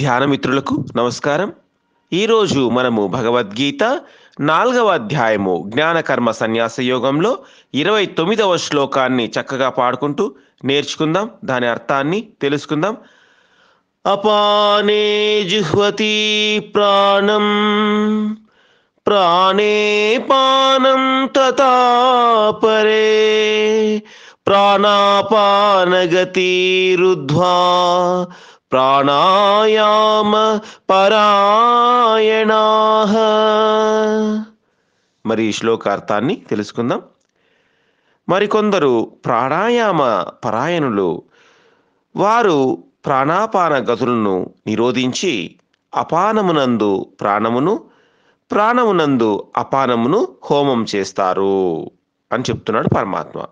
ధ్యానమిత్రులకు నమస్కారం ఈరోజు మనము భగవద్గీత నాలుగవ అధ్యాయము జ్ఞానకర్మ సన్యాస యోగంలో ఇరవై తొమ్మిదవ శ్లోకాన్ని చక్కగా పాడుకుంటూ నేర్చుకుందాం దాని అర్థాన్ని తెలుసుకుందాం అపానే జుహ్వతి ప్రాణం ప్రాణే పానం తతాపరే రుద్ధ్వా ప్రాణాయామ పరాయణాహ మరి ఈ శ్లోకార్థాన్ని తెలుసుకుందాం మరికొందరు ప్రాణాయామ పరాయణులు వారు ప్రాణాపాన గతులను నిరోధించి అపానమునందు ప్రాణమును ప్రాణమునందు అపానమును హోమం చేస్తారు అని చెప్తున్నాడు పరమాత్మ